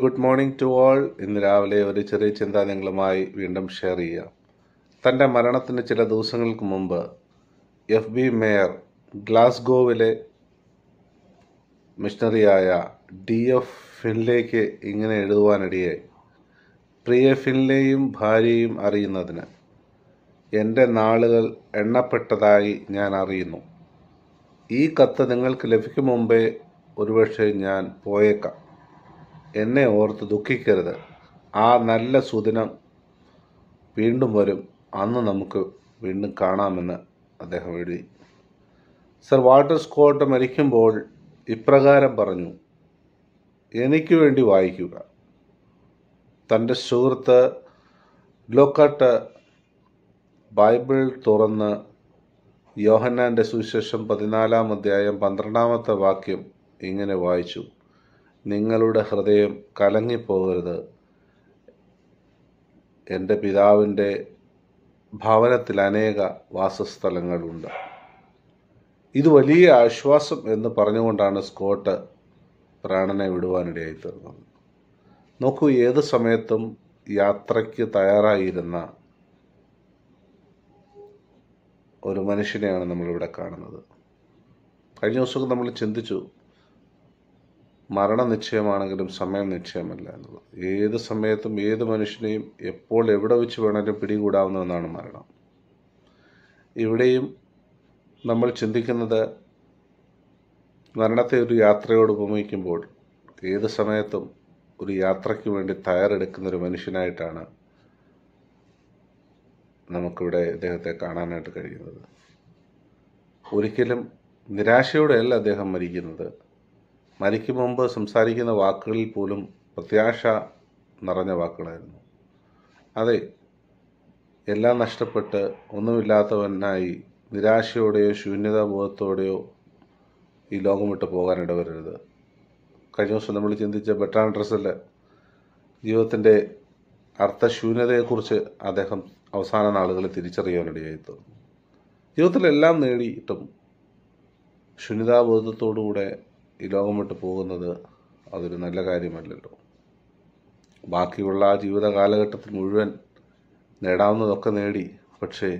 good morning to all ഇന്ന് രാവിലെ ഒരു ചെറിയ ചിന്ത നിങ്ങളുമായി വീണ്ടും ഷെയർ ചെയ്യാം തൻ്റെ മരണത്തിന് ചില ദിവസങ്ങൾക്ക് മുമ്പ് എഫ് ബി മേയർ ഗ്ലാസ്ഗോവിലെ മിഷണറിയായ ഡി എഫ് ഫിൻലേക്ക് ഇങ്ങനെ എഴുതുവാനിടയായി പ്രിയ ഫിൻലേയും ഭാര്യയും അറിയുന്നതിന് എൻ്റെ നാളുകൾ എണ്ണപ്പെട്ടതായി ഞാൻ അറിയുന്നു ഈ കത്ത് നിങ്ങൾക്ക് ലഭിക്കും മുമ്പേ ഒരുപക്ഷെ ഞാൻ പോയേക്കാം എന്നെ ഓർത്ത് ദുഃഖിക്കരുത് ആ നല്ല സുദിനം വീണ്ടും വരും അന്ന് നമുക്ക് വീണ്ടും കാണാമെന്ന് അദ്ദേഹം എഴുതി സർ വാൾട്ടർ സ്കോട്ട് മരിക്കുമ്പോൾ ഇപ്രകാരം പറഞ്ഞു എനിക്ക് വേണ്ടി വായിക്കുക തൻ്റെ സുഹൃത്ത് ലോക്കട്ട് ബൈബിൾ തുറന്ന് യോഹന്നാൻ്റെ സുവിശേഷം പതിനാലാം അധ്യായം പന്ത്രണ്ടാമത്തെ വാക്യം ഇങ്ങനെ വായിച്ചു നിങ്ങളുടെ ഹൃദയം കലങ്ങിപ്പോകരുത് എൻ്റെ പിതാവിൻ്റെ ഭവനത്തിൽ അനേക വാസസ്ഥലങ്ങളുണ്ട് ഇത് വലിയ ആശ്വാസം എന്ന് പറഞ്ഞുകൊണ്ടാണ് സ്കോട്ട് പ്രാണനെ വിടുവാനിടയായി തീർന്നത് നോക്കൂ ഏത് സമയത്തും യാത്രയ്ക്ക് തയ്യാറായിരുന്ന ഒരു മനുഷ്യനെയാണ് നമ്മളിവിടെ കാണുന്നത് കഴിഞ്ഞ ദിവസമൊക്കെ നമ്മൾ ചിന്തിച്ചു മരണം നിശ്ചയമാണെങ്കിലും സമയം നിശ്ചയമല്ല എന്നുള്ളത് ഏത് സമയത്തും ഏത് മനുഷ്യനെയും എപ്പോൾ എവിടെ വെച്ച് വേണമെങ്കിലും പിടികൂടാവുന്ന ഒന്നാണ് മരണം ഇവിടെയും നമ്മൾ ചിന്തിക്കുന്നത് മരണത്തെ ഒരു യാത്രയോട് ഉപമിക്കുമ്പോൾ ഏത് സമയത്തും ഒരു യാത്രയ്ക്ക് വേണ്ടി തയ്യാറെടുക്കുന്ന ഒരു മനുഷ്യനായിട്ടാണ് നമുക്കിവിടെ ഇദ്ദേഹത്തെ കാണാനായിട്ട് കഴിയുന്നത് ഒരിക്കലും നിരാശയോടെയല്ല അദ്ദേഹം മരിക്കുന്നത് മരിക്കും മുമ്പ് സംസാരിക്കുന്ന വാക്കുകളിൽ പോലും പ്രത്യാശ നിറഞ്ഞ വാക്കുകളായിരുന്നു അതെ എല്ലാം നഷ്ടപ്പെട്ട് ഒന്നുമില്ലാത്തവനായി നിരാശയോടെയോ ശൂന്യതാബോധത്തോടെയോ ഈ ലോകം വിട്ട് പോകാനിട വരരുത് കഴിഞ്ഞ ദിവസം നമ്മൾ ചിന്തിച്ച ബെട്രാൻ ഡ്രസ്സൽ ജീവിതത്തിൻ്റെ അർത്ഥശൂന്യതയെക്കുറിച്ച് അദ്ദേഹം അവസാന നാളുകളിൽ തിരിച്ചറിയാനിടയായി തീർന്നു ജീവിതത്തിലെല്ലാം നേടിയിട്ടും ശൂന്യതാബോധത്തോടുകൂടെ ഈ ലോകം വിട്ട് പോകുന്നത് അതൊരു നല്ല കാര്യമല്ലല്ലോ ബാക്കിയുള്ള ആ ജീവിത കാലഘട്ടത്തിൽ മുഴുവൻ നേടാവുന്നതൊക്കെ നേടി പക്ഷേ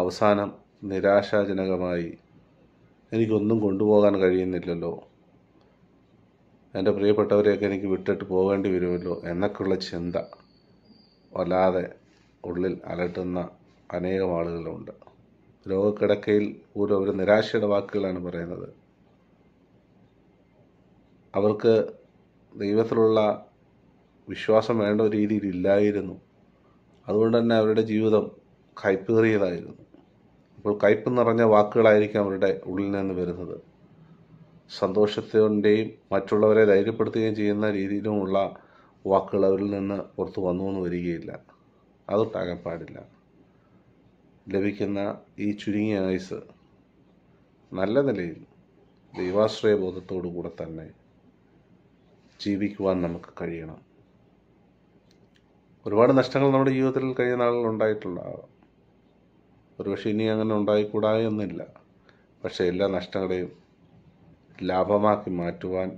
അവസാനം നിരാശാജനകമായി എനിക്കൊന്നും കൊണ്ടുപോകാൻ കഴിയുന്നില്ലല്ലോ എൻ്റെ പ്രിയപ്പെട്ടവരെയൊക്കെ എനിക്ക് വിട്ടിട്ട് പോകേണ്ടി വരുമല്ലോ എന്നൊക്കെയുള്ള ചിന്ത വല്ലാതെ ഉള്ളിൽ അലട്ടുന്ന അനേകം ആളുകളുണ്ട് രോഗക്കിടക്കയിൽ ഓരോ നിരാശയുടെ വാക്കുകളാണ് പറയുന്നത് അവർക്ക് ദൈവത്തിലുള്ള വിശ്വാസം വേണ്ട രീതിയിൽ ഇല്ലായിരുന്നു അതുകൊണ്ട് തന്നെ അവരുടെ ജീവിതം കയ്പേറിയതായിരുന്നു ഇപ്പോൾ കയ്പ് നിറഞ്ഞ വാക്കുകളായിരിക്കും അവരുടെ ഉള്ളിൽ നിന്ന് വരുന്നത് സന്തോഷത്തിൻ്റെയും മറ്റുള്ളവരെ ധൈര്യപ്പെടുത്തുകയും ചെയ്യുന്ന രീതിയിലുമുള്ള വാക്കുകൾ അവരിൽ നിന്ന് പുറത്തു വന്നു എന്ന് വരികയില്ല അതൊട്ടാകാൻ പാടില്ല ലഭിക്കുന്ന ഈ ചുരുങ്ങിയ ആയുസ് നല്ല നിലയിൽ ദൈവാശ്രയ ബോധത്തോടു കൂടെ തന്നെ ജീവിക്കുവാൻ നമുക്ക് കഴിയണം ഒരുപാട് നഷ്ടങ്ങൾ നമ്മുടെ ജീവിതത്തിൽ കഴിഞ്ഞ നാളുകൾ ഉണ്ടായിട്ടുള്ള ഒരുപക്ഷെ ഇനി അങ്ങനെ ഉണ്ടായിക്കൂടാ എന്നില്ല പക്ഷേ എല്ലാ നഷ്ടങ്ങളെയും ലാഭമാക്കി മാറ്റുവാൻ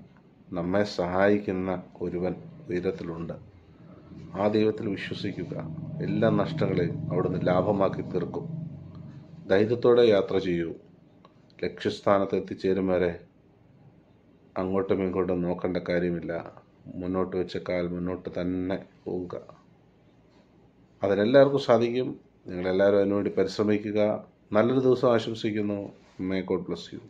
നമ്മെ സഹായിക്കുന്ന ഒരുവൻ ഉയരത്തിലുണ്ട് ആ ദൈവത്തിൽ വിശ്വസിക്കുക എല്ലാ നഷ്ടങ്ങളെയും അവിടുന്ന് ലാഭമാക്കി തീർക്കും ധൈര്യത്തോടെ യാത്ര ചെയ്യൂ ലക്ഷ്യസ്ഥാനത്ത് എത്തിച്ചേരും വരെ അങ്ങോട്ടും ഇങ്ങോട്ടും നോക്കേണ്ട കാര്യമില്ല മുന്നോട്ട് വെച്ച കാൽ മുന്നോട്ട് തന്നെ പോവുക അതിനെല്ലാവർക്കും സാധിക്കും നിങ്ങളെല്ലാവരും അതിനുവേണ്ടി പരിശ്രമിക്കുക നല്ലൊരു ദിവസം ആശംസിക്കുന്നു മേ ഗോഡ് ബ്ലസ് യു